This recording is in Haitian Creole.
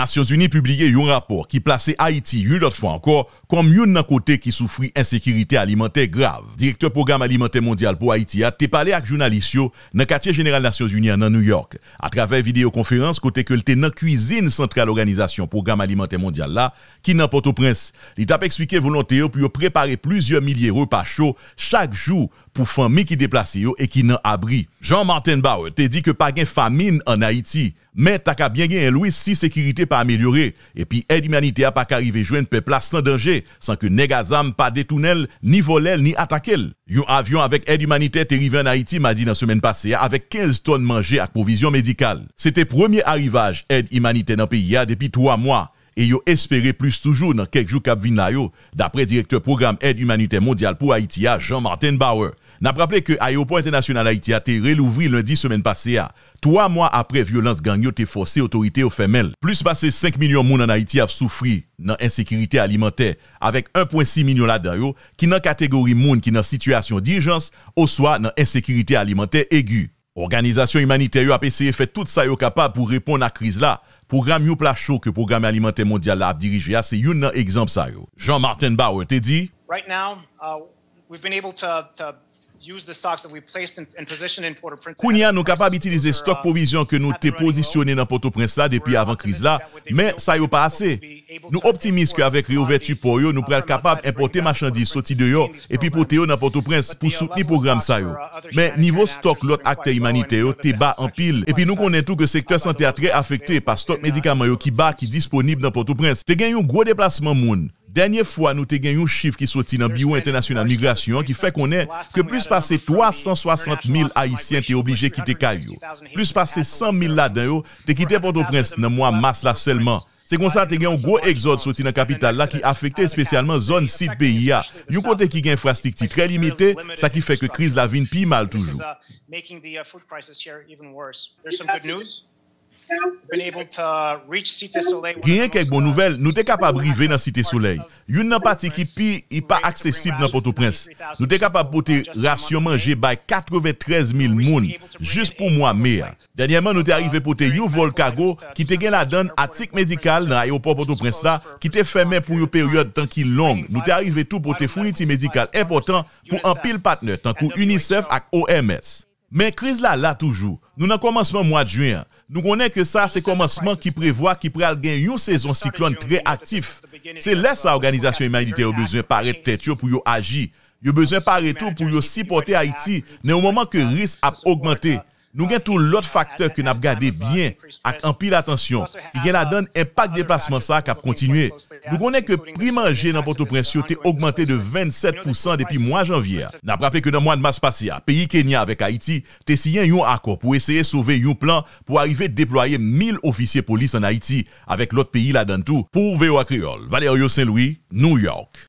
Nations Unies publié un rapport qui plaçait Haïti une autre fois encore comme une côté qui souffre d'insécurité alimentaire grave. Directeur programme alimentaire mondial pour Haïti a parlé avec journalistes dans le quartier général Nations Unies à New York à travers vidéoconférence côté que le dans cuisine centrale organisation programme alimentaire mondial là qui n'importe au prince Il a expliqué volontaire pour préparer plusieurs milliers repas chauds chaque jour famille qui déplace et qui n'ont abri. Jean-Martin Bauer te dit que pas de famine en Haïti, mais t'as qu'à bien un Louis si sécurité pas améliorée et puis aide humanitaire pas jouer joindre peuple sans danger sans que Negazam pas détournel ni voler, ni attaquer. Un avion avec aide humanitaire est arrivé en Haïti m'a dit, la semaine passée avec 15 tonnes mangées à provisions médicale. C'était premier arrivage aide humanitaire dans le pays depuis trois mois. E yo espere plus toujou nan kekjou kabvin la yo, dapre direktor program aide humanite mondial pou Haitia, Jean-Martin Bauer. Nan praple ke a yo pointe nasyonal Haitia te relouvri lundi semen pase a, 3 mwa apre violans gangyo te force otorite ou femel. Plus pase 5 milyon moun nan Haitia v soufri nan ensekiritè alimentè, avek 1.6 milyon la da yo, ki nan kategori moun ki nan situasyon dirjans, ou swa nan ensekiritè alimentè egu. Organisation humanitaire a essayé de faire tout ça capable pour répondre à la crise là. Programme yo chaud que programme alimentaire mondial a dirigé, ah, c'est un exemple Jean-Martin Bauer te dit Right now, uh, we've been able to... Kounia nou kapab itilize stok provizyon ke nou te pozisyone nan Port-au-Prince la depi avan kriz la, men sa yo pa ase. Nou optimise ke avek reo vertu pou yo nou pral kapab importe machandi soti de yo, epi pou te yo nan Port-au-Prince pou souti program sa yo. Men nivou stok lot akte imanite yo te ba anpil, epi nou konen tou ke sektor sante a tre afekte pa stok medikaman yo ki ba ki disponib nan Port-au-Prince. Te gen yon gwo deplasman moun. Dernye fwa nou te gen yon chif ki soti nan biyo international migration ki fe konen ke plus pase 360.000 Haitien te oblije kite kayo. Plus pase 100.000 la den yo, te kite pando prens nan mwa mas la selman. Se kon sa te gen yon gro exot soti nan kapital la ki afekte spesyalman zon sit BIA. Yon pote ki gen infrastik ti tre limité, sa ki fe ke kriz la vin pi mal toujou. This is making the food prices here even worse. There's some good news? Grien kek bon nouvel, nou te kapab rive nan Siti Soleil. Yon nan pati ki pi, yi pa aksesib nan Port-au-Prince. Nou te kapab pote rasyon manje bay 93.000 moun, jist pou mwa mea. Danyanman nou te arrive pote yon volkago ki te gen la don atik medikal nan ayopor Port-au-Prince la ki te femen pou yon peryode tanki long. Nou te arrive tout pote funiti medikal important pou an pil patner tankou UNICEF ak OMS. Men kriz la la toujou. Nou nan komanseman mwa djwen, nou konen ke sa se komanseman ki prevoa ki pre al gen yon sezon siklon tre aktif. Se les a organizasyon imanidite yo bezwen paret tet yo pou yo aji. Yo bezwen paret tou pou yo sipote Haiti nan ou moman ke risk ap augmente. Nou gen tout lout faktor ke nap gade byen ak ampi l'atansyon, ki gen la dan empak deplasman sa ak ap kontinue. Nou konen ke primanje nan boto prensio te augmente de 27% depi mwa janvier. Nap rappe ke nan mwan mas pase a, peyi Kenya avek Haiti, te siyen yon akor pou eseye sove yon plan pou arrive de deploye mil ofisye polis an Haiti avek lout peyi la dan tout pou veyo akriol. Valerio Saint-Louis, New York.